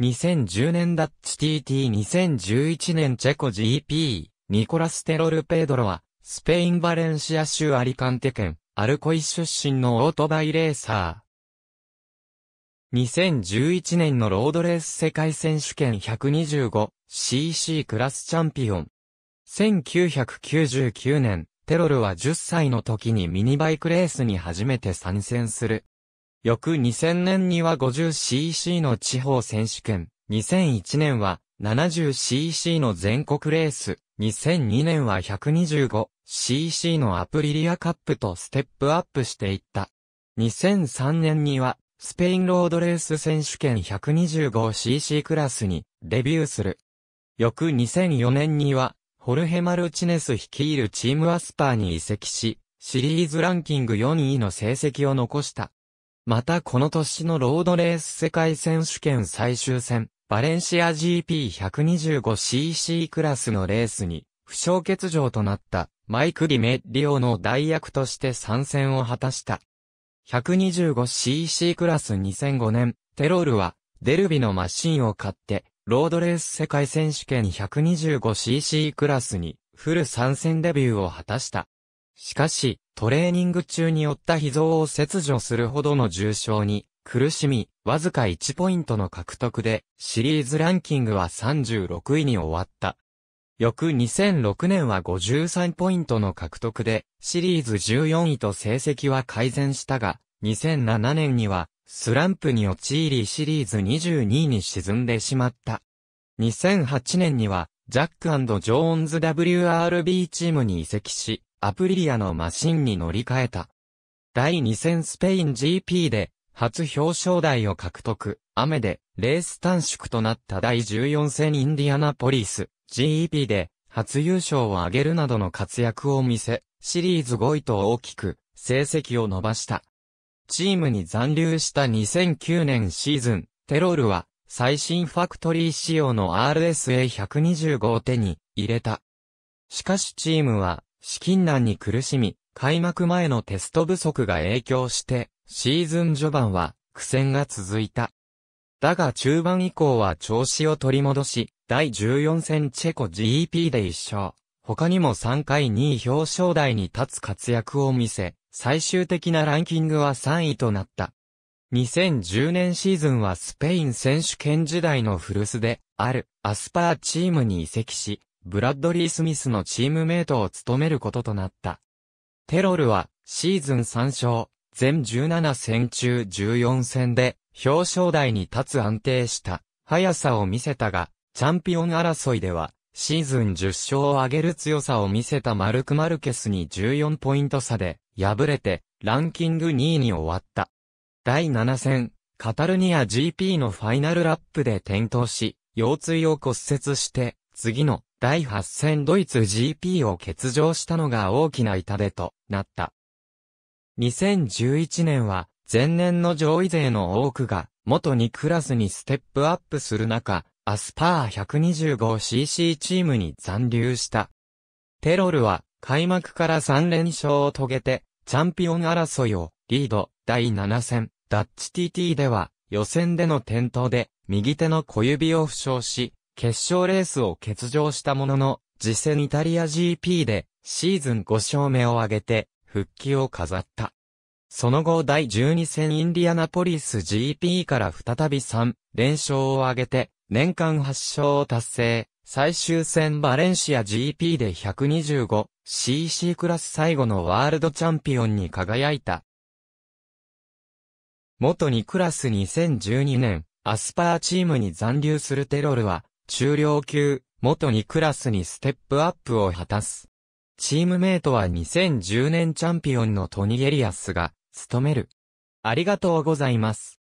2010年ダッチ TT2011 年チェコ GP、ニコラス・テロル・ペードロは、スペイン・バレンシア州アリカンテ県、アルコイ出身のオートバイレーサー。2011年のロードレース世界選手権 125cc クラスチャンピオン。1999年、テロルは10歳の時にミニバイクレースに初めて参戦する。翌2000年には 50cc の地方選手権、2001年は 70cc の全国レース、2002年は 125cc のアプリリアカップとステップアップしていった。2003年には、スペインロードレース選手権 125cc クラスにデビューする。翌2004年には、ホルヘ・マルチネス率いるチームアスパーに移籍し、シリーズランキング4位の成績を残した。またこの年のロードレース世界選手権最終戦、バレンシア GP125cc クラスのレースに、負傷欠場となったマイク・ディメッリオの代役として参戦を果たした。125cc クラス2005年、テロールは、デルビのマシンを買って、ロードレース世界選手権 125cc クラスに、フル参戦デビューを果たした。しかし、トレーニング中に負った脾臓を切除するほどの重症に苦しみ、わずか1ポイントの獲得で、シリーズランキングは36位に終わった。翌2006年は53ポイントの獲得で、シリーズ14位と成績は改善したが、2007年には、スランプに陥りシリーズ22位に沈んでしまった。2008年には、ジャックジョーンズ WRB チームに移籍し、アプリリアのマシンに乗り換えた。第2戦スペイン GP で、初表彰台を獲得、雨で、レース短縮となった第14戦インディアナポリス、GEP で、初優勝を挙げるなどの活躍を見せ、シリーズ5位と大きく、成績を伸ばした。チームに残留した2009年シーズン、テロルは、最新ファクトリー仕様の RSA125 を手に入れた。しかしチームは、資金難に苦しみ、開幕前のテスト不足が影響して、シーズン序盤は苦戦が続いた。だが中盤以降は調子を取り戻し、第14戦チェコ g p で一勝。他にも3回2位表彰台に立つ活躍を見せ、最終的なランキングは3位となった。2010年シーズンはスペイン選手権時代の古巣で、ある、アスパーチームに移籍し、ブラッドリー・スミスのチームメイトを務めることとなった。テロルは、シーズン3勝、全17戦中14戦で、表彰台に立つ安定した、速さを見せたが、チャンピオン争いでは、シーズン10勝を挙げる強さを見せたマルク・マルケスに14ポイント差で、敗れて、ランキング2位に終わった。第7戦、カタルニア GP のファイナルラップで転倒し、腰椎を骨折して、次の第8戦ドイツ GP を欠場したのが大きな痛手となった。2011年は前年の上位勢の多くが元2クラスにステップアップする中、アスパー 125cc チームに残留した。テロルは開幕から3連勝を遂げてチャンピオン争いをリード第7戦ダッチ TT では予選での転倒で右手の小指を負傷し決勝レースを欠場したものの、実戦イタリア GP でシーズン5勝目を挙げて復帰を飾った。その後第12戦インディアナポリス GP から再び3連勝を挙げて年間8勝を達成。最終戦バレンシア GP で 125cc クラス最後のワールドチャンピオンに輝いた。元2クラス2012年、アスパーチームに残留するテロルは、中量級、元2クラスにステップアップを果たす。チームメイトは2010年チャンピオンのトニエリアスが、務める。ありがとうございます。